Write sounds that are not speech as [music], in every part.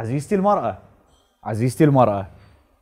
عزيزتي المرأة عزيزتي المرأة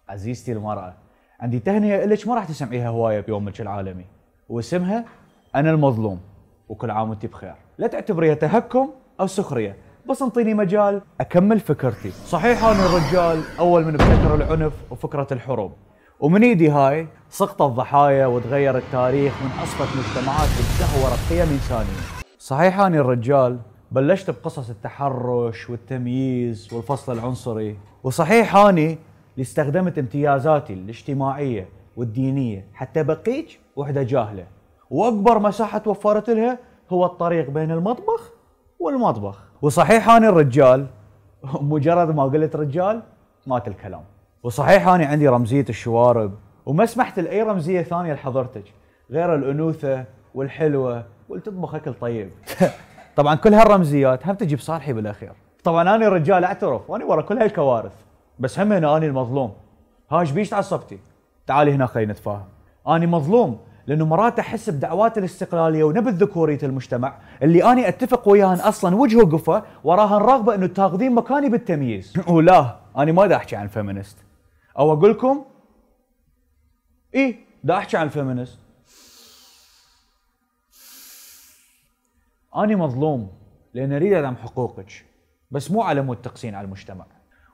عزيزتي المرأة عندي تهنئة إلك ما راح تسمعيها هواية بيومك العالمي واسمها أنا المظلوم وكل عام وأنت بخير لا تعتبريها تهكم أو سخرية بس انطيني مجال أكمل فكرتي صحيح أنا الرجال أول من ابتكر العنف وفكرة الحروب ومن ايدي هاي سقط الضحايا وتغير التاريخ من أصفت مجتمعات تدهورت قيم إنسانية صحيح أنا الرجال بلشت بقصص التحرش والتمييز والفصل العنصري وصحيح اني اللي استخدمت امتيازاتي الاجتماعيه والدينيه حتى بقيت وحده جاهله واكبر مساحه توفرت لها هو الطريق بين المطبخ والمطبخ وصحيح اني الرجال مجرد ما قلت رجال مات الكلام وصحيح اني عندي رمزيه الشوارب وما سمحت لاي رمزيه ثانيه لحضرتك غير الانوثه والحلوه والتطبخ اكل طيب [laughs] طبعا كل هالرمزيات هم تجي بصالحي بالاخير طبعا انا رجال اعترف وانا ورا كل هالكوارث بس هم هنا انا المظلوم هاش بيش تعصبتي تعالي هنا خلينا نتفاهم انا مظلوم لانه مرات احس بدعوات الاستقلاليه ونبذ ذكوريه المجتمع اللي انا اتفق وياهن اصلا وجه وقفه وراها الرغبه انه تاخذين مكاني بالتمييز [laughs] ولا انا ما دا احكي عن فيمينست او اقول لكم ايه دا احكي عن فيمينست أنا مظلوم لأن أريد أدعم حقوقك بس مو على مود تقسين على المجتمع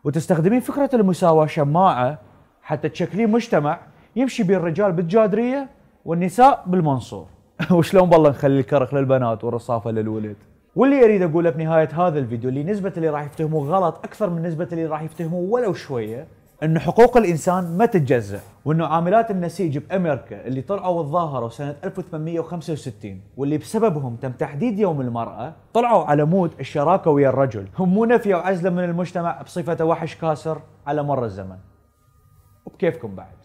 وتستخدمين فكرة المساواة شماعة حتى تشكلين مجتمع يمشي بين الرجال بالجادرية والنساء بالمنصور [laughs] وشلون بالله نخلي الكرخ للبنات والرصافة للولد واللي اريد اقوله بنهايه هذا الفيديو اللي نسبه اللي راح يفتهموه غلط اكثر من نسبه اللي راح يفتهموه ولو شويه انه حقوق الانسان ما تتجزا وانه عاملات النسيج بامريكا اللي طلعوا الظاهره سنه 1865 واللي بسببهم تم تحديد يوم المراه طلعوا على مود الشراكه ويا الرجل هم مو نفي وعزله من المجتمع بصفته وحش كاسر على مر الزمن وبكيفكم بعد